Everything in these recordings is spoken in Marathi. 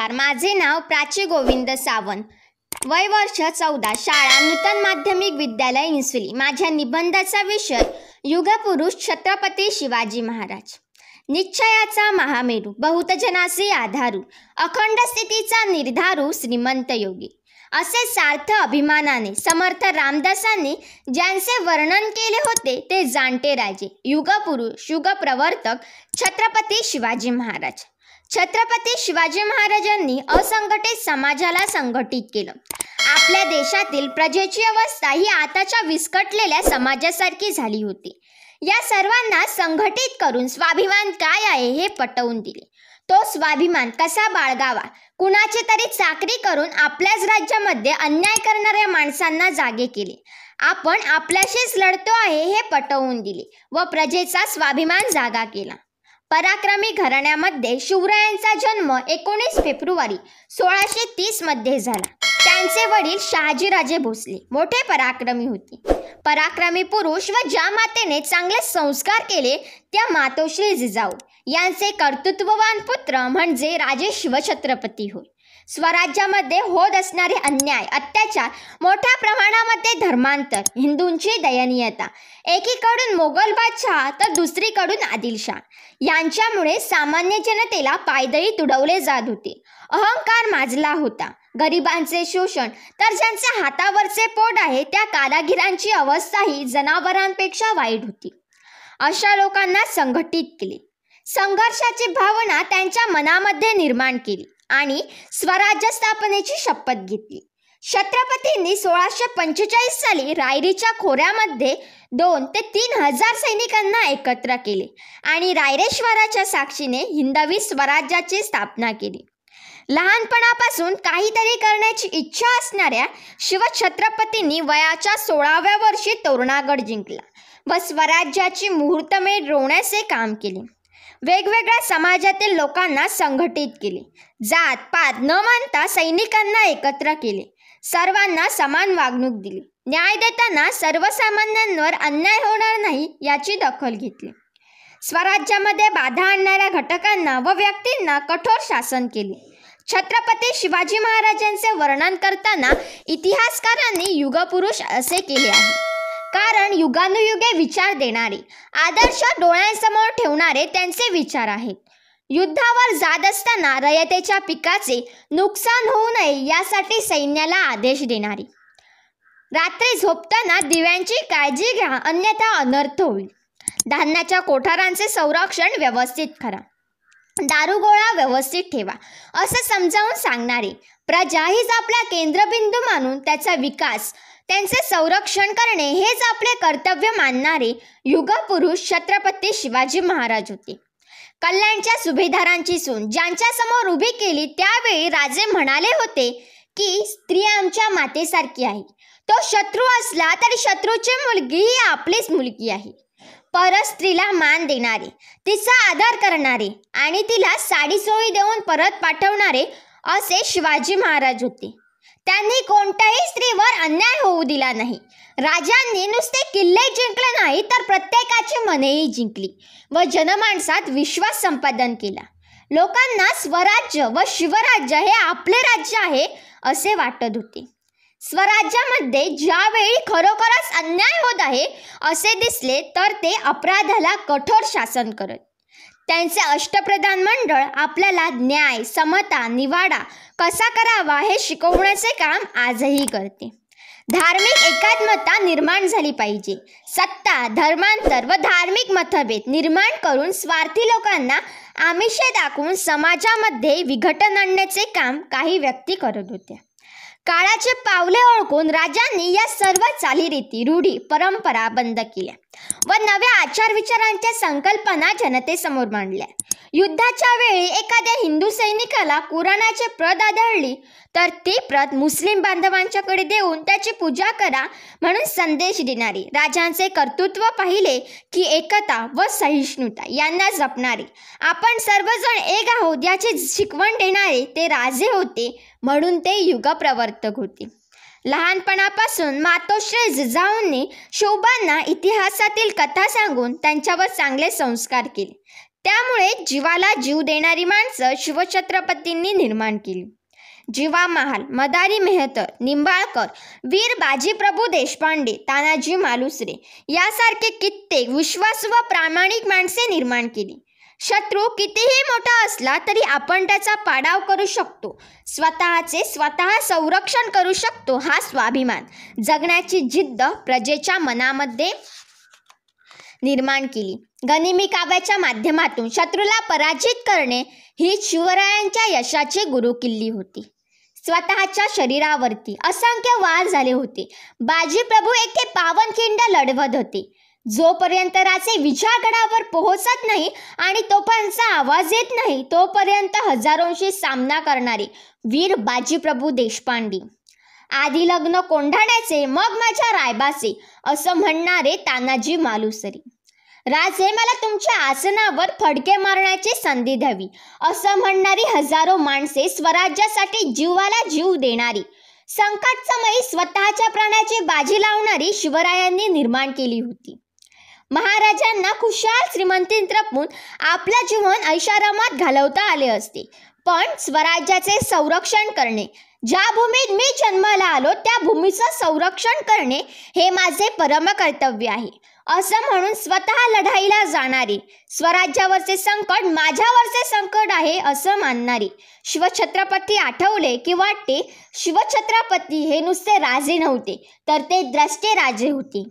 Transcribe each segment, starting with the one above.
नमस्कार माझे नाव प्राची गोविंद सावंत वय वर्ष चौदा शाळा नूतन माध्यमिक विद्यालय इन्सुली माझ्या निबंधाचा विषय युगपुरुष छत्रपती शिवाजी महाराज निश्चयाचा महामेरू बहुतजनाचे आधारू अखंड स्थितीचा निर्धारू श्रीमंत योगी असे सार्थ अभिमानाने समर्थ रामदासांनी ज्यांचे वर्णन केले होते ते जाणते राजे युगपुरुष युग प्रवर्तक छत्रपती शिवाजी महाराज छत्रपती शिवाजी महाराजांनी असंघटित समाजाला संघटित केलं आपल्या देशातील प्रजेची अवस्था ही आताच्या विस्कटलेल्या समाजासारखी झाली होती या सर्वांना संघटित करून स्वाभिमान काय आहे हे पटवून दिले तो स्वाभिमान कसा बाळगावा कुणाची तरी चाकरी करून आपल्याच राज्यामध्ये अन्याय करणाऱ्या माणसांना जागे केले आपण आपल्याशीच लढतो आहे हे पटवून दिले व प्रजेचा स्वाभिमान जागा केला पराक्रमी घराण्यामध्ये शिवरायांचा जन्म एकोणीस फेब्रुवारी सोळाशे तीसमध्ये झाला त्यांचे वडील शहाजीराजे भोसले मोठे पराक्रमी होते पराक्रमी पुरुष व ज्या मातेने चांगले संस्कार केले त्या मातोश्री जिजाऊ यांचे कर्तृत्ववान पुत्र म्हणजे राजे शिवछत्रपती होय स्वराज्यामध्ये होत असणारे अन्याय अत्याचार मोठ्या प्रमाणामध्ये धर्मांतर हिंदूंची दयनीयता एकीकडून मोगल बादशाह तर दुसरीकडून आदिलशाह यांच्यामुळे सामान्य जनतेला पायदळी तुडवले जात होते अहंकार माजला होता गरिबांचे शोषण तर ज्यांचे हातावरचे पोट आहे त्या कारागिरांची अवस्थाही जनावरांपेक्षा वाईट होती अशा लोकांना संघटित केले संघर्षाची भावना त्यांच्या मनामध्ये निर्माण केली आणि स्वराज्य स्थापनेची शपथ घेतली छत्रपतींनी सोळाशे पंचेचाळीस साली रायरीच्या खोऱ्यामध्ये दोन ते तीन हजार सैनिकांना एकत्र केले आणि रायरेश्वराच्या साक्षीने हिंदवी स्वराज्याची स्थापना केली लहानपणापासून काहीतरी करण्याची इच्छा असणाऱ्या शिवछत्रपतींनी वयाच्या सोळाव्या वर्षी तोरणागड जिंकला व स्वराज्याची मुहूर्तमेढ रोवण्याचे काम केले वेगवेगळ्या समाजातील लोकांना संघटित केले जात पात न मानता सैनिकांना एकत्र केले सर्वांना समान वागणूक दिली न्याय देताना सर्वसामान्यांवर अन्याय होणार नाही याची दखल घेतली स्वराज्यामध्ये बाधा आणणाऱ्या घटकांना व व्यक्तींना कठोर शासन केले छत्रपती शिवाजी महाराजांचे वर्णन करताना इतिहासकारांनी युगपुरुष असे केले आहे कारण युगानुयुगे विचार देणारे आदर्श डोळ्यांसमोर ठेवणारे त्यांचे विचार आहेत युद्धावर जात असताना रयतेच्या पिकाचे नुकसान होऊ नये यासाठी सैन्याला आदेश देणारी रात्री झोपताना दिव्यांची काळजी घ्या अन्यथा अनर्थ होईल धान्याच्या कोठारांचे संरक्षण व्यवस्थित करा दारुगोळा व्यवस्थित ठेवा असं समजावून सांगणारे प्रजा हीच आपला केंद्रबिंदू मानून त्याचा विकास त्यांचे संरक्षण करणे हेच आपले कर्तव्य मानणारे युगपुरुष छत्रपती शिवाजी महाराज होते कल्याणच्या सुभेदारांची सून ज्यांच्या समोर उभी केली त्यावेळी राजे म्हणाले होते की स्त्री आमच्या मातेसारखी आहे तो शत्रू असला तरी शत्रूची मुलगी ही आपलीच मुलगी आहे परत स्त्रीला मान देणारे तिचा आदर करणारे आणि तिला साडी सोयी देऊन परत पाठवणारे असे शिवाजी महाराज होते त्यांनी कोणत्याही स्त्रीवर अन्याय होऊ दिला नाही राजांनी नुसते किल्ले जिंकले नाही तर प्रत्येकाची मनेही जिंकली व जनमानसात विश्वास संपादन केला लोकांना स्वराज्य व शिवराज्य हे आपले राज्य आहे असे वाटत होते स्वराज्यामध्ये ज्यावेळी खरोखरच अन्याय होत आहे असे दिसले तर ते अपराधाला कठोर शासन करत त्यांचे अष्टप्रधान मंडळ आपल्याला न्याय समता निवाडा कसा करावा हे शिकवण्याचे काम आजही करते धार्मिक एकात्मता निर्माण झाली पाहिजे सत्ता धर्मांतर व धार्मिक मतभेद निर्माण करून स्वार्थी लोकांना आमिषे दाखवून समाजामध्ये विघटन आणण्याचे काम काही व्यक्ती करत होत्या काळाचे पावले ओळखून राजांनी या सर्व चालीरीती रूढी परंपरा बंद केल्या व नव्या आचार विचारांच्या संकल्पना जनतेसमोर मांडल्या युद्धाच्या वेळी एखाद्या हिंदू सैनिकाला कुराणाचे प्रत आढळली तर ती प्रत मुस्लिम बांधवांच्याकडे देऊन त्याची पूजा करा म्हणून संदेश देणारी राजांचे कर्तृत्व पाहिले की एकता व सहिष्णुता यांना जपणारी आपण सर्वजण एक आहोत याची शिकवण देणारे ते राजे होते म्हणून ते युगप्रवर्तक होते लहानपणापासून मातोश्री जिजाऊंनी शोभांना इतिहासातील कथा सांगून त्यांच्यावर चांगले संस्कार केले त्यामुळे जीवाला जीव देणारी माणसं शिवछत्रपतींनी निर्माण केली जीवा महाल मदारी मेहतर निंबाळकर वीर बाजीप्रभू देशपांडे तानाजी मालुसरे यासारखे कित्येक विश्वास व प्रामाणिक माणसे निर्माण केली शत्रू कितीही मोठा असला तरी आपण त्याचा पाडाव करू शकतो स्वतःचे स्वतः संरक्षण करू शकतो हा स्वाभिमान जगण्याची जिद्द प्रजेच्या मनामध्ये निर्माण केली गनिमी काव्याच्या माध्यमातून शत्रूला पराजित करणे ही शिवरायांच्या यशाची गुरुकिल्ली होती स्वतःच्या शरीरावरती असंख्य वार झाले होते बाजीप्रभू येथे पावनखिंड लढवत होते जोपर्यंत राजे विजयागडावर पोहोचत नाही आणि तोफांचा आवाज येत नाही तोपर्यंत हजारोंशी सामना करणारे वीर बाजीप्रभू देशपांडे आधी लग्न कोंढाण्याचे मग माझ्या रायबाचे असं म्हणणारे तानाजी मालुसरी राजे मला तुमच्या आसनावर फडके मारण्याची संधी द्यावी असं म्हणणारी हजारो माणसे स्वराज्यासाठी जीवाला जीव देणारी संकटसमयी स्वतःच्या प्राण्याची बाजी लावणारी शिवरायांनी निर्माण केली होती महाराजांना खुशाल श्रीमंतींत रपून आपलं जीवन ऐशारामात घालवता आले असते पण स्वराज्याचे संरक्षण करणे ज्या भूमीत मी जन्माला आलो त्या भूमीचं संरक्षण करणे हे माझे परम कर्तव्य आहे असं म्हणून स्वतः लढाईला जाणारी स्वराज्यावरचे संकट माझ्यावरचे संकट आहे असं मानणारी शिवछत्रपती आठवले की वाटते शिवछत्रपती हे नुसते राजे नव्हते तर ते द्रष्टे राजे होते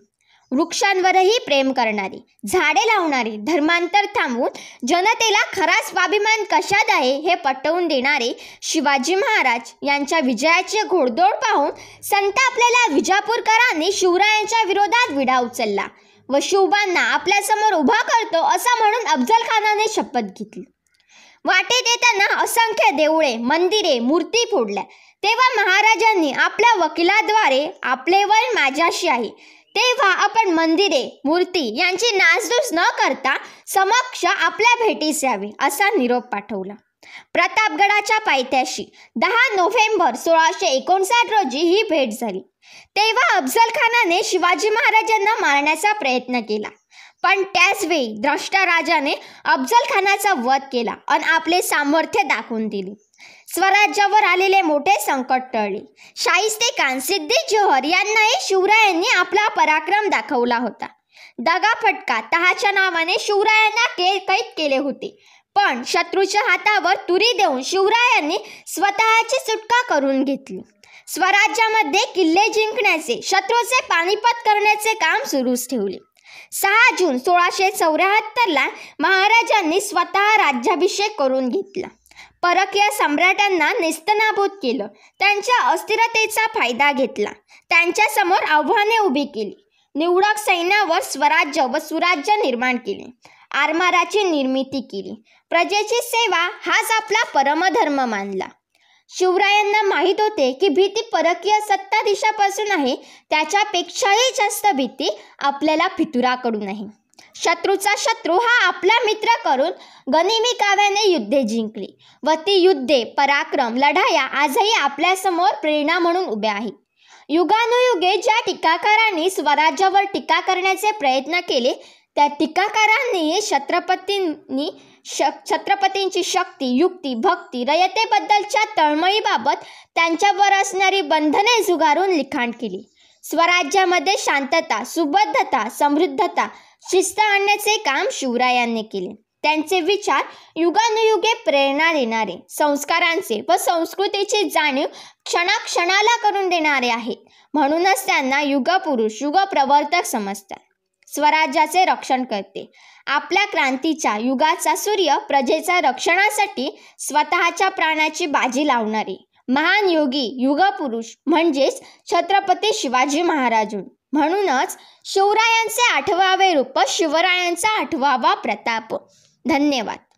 वृक्षांवरही प्रेम करणारी झाडे लावणारी धर्मांतर थांबवून जनतेला खरा स्वाभिमान कशात आहे हे पटवून देणारे शिवाजी महाराज यांच्या विजयाचे घोडदोड पाहून संत आपल्याला विजापूरकरांनी शिवरायांच्या विरोधात विडा उचलला व शिवबांना आपल्यासमोर उभा करतो असं म्हणून अफजल खानाने शपथ घेतली वाटेत देताना असंख्य देवळे मंदिरे मूर्ती फोडल्या तेव्हा महाराजांनी आपल्या वकिलाद्वारे आपले वय माझ्याशी आहे तेव्हा आपण मंदिरे मूर्ती यांची नासधूस न करता समक्ष आपल्या भेटीस यावे असा निरोप पाठवला प्रतापगडाच्या पायथ्याशी दहा नोव्हेंबर सोळाशे एकोणसाठ रोजी ही भेट झाली तेव्हा अफजल खानाने शिवाजी महाराजांना मारण्याचा प्रयत्न केला पण त्याचवेळी द्रष्टा राजाने अफजल खानाचा वध केला आणि आपले सामर्थ्य दाखवून दिले स्वराज्यावर आलेले मोठे संकट टळले शाहिस्ते खान सिद्धी जोहर यांनाही शिवरायांनी आपला पराक्रम दाखवला होता दगा फटका तहाच्या नावाने शिवरायांना कैद केले होते पण शत्रूच्या हातावर तुरी देऊन शिवरायांनी स्वतःची सुटका करून घेतली स्वराज्यामध्ये किल्ले जिंकण्याचे शत्रूचे पाणीपत करण्याचे काम सुरूच ठेवले सहा जून सोळाशे चौऱ्याहत्तरला महाराजांनी स्वतः राज्याभिषेक करून घेतला परकीय सम्राटांना नेस्तनाबूत केलं त्यांच्या अस्थिरतेचा फायदा घेतला त्यांच्या समोर आव्हाने उभी केली निवडक सैन्यावर स्वराज्य व सुराज्य निर्माण केले आरमाराची निर्मिती केली प्रजेची सेवा हाच आपला परमधर्म मानला शिवरायांना माहीत होते की भीती परकीय सत्ताधीशापासून आहे त्याच्यापेक्षाही जास्त भीती आपल्याला फितुराकडून आहे शत्रूचा शत्रू हा आपला मित्र करून गनिमी काव्याने युद्धे जिंकली व ती युद्धे पराक्रम लढाया आजही आपल्यासमोर प्रेरणा म्हणून उभ्या आहेत युगानुयुगे ज्या टीकाकारांनी स्वराज्यावर टीका करण्याचे प्रयत्न केले त्या टीकाकारांनी छत्रपतींनी छत्रपतींची शक्ती युक्ती भक्ती रयतेबद्दलच्या तळमळीबाबत त्यांच्यावर असणारी बंधने झुगारून लिखाण केली स्वराज्यामध्ये शांतता सुबद्धता समृद्धता शिस्त आणण्याचे काम शिवरायांनी केले त्यांचे विचार युगानुयुगे प्रेरणा देणारे संस्कारांचे व संस्कृतीची जाणीव क्षणाक्षणाला करून देणारे आहेत म्हणूनच त्यांना युगपुरुष युगप्रवर्तक समजतात स्वराज्याचे रक्षण करते आपल्या क्रांतीच्या युगाचा सूर्य प्रजेच्या रक्षणासाठी स्वतःच्या प्राणाची बाजी लावणारी महान योगी युगपुरुष म्हणजेच छत्रपती शिवाजी महाराज म्हणूनच शिवरायांचे आठवावे रूप शिवरायांचा आठवावा प्रताप धन्यवाद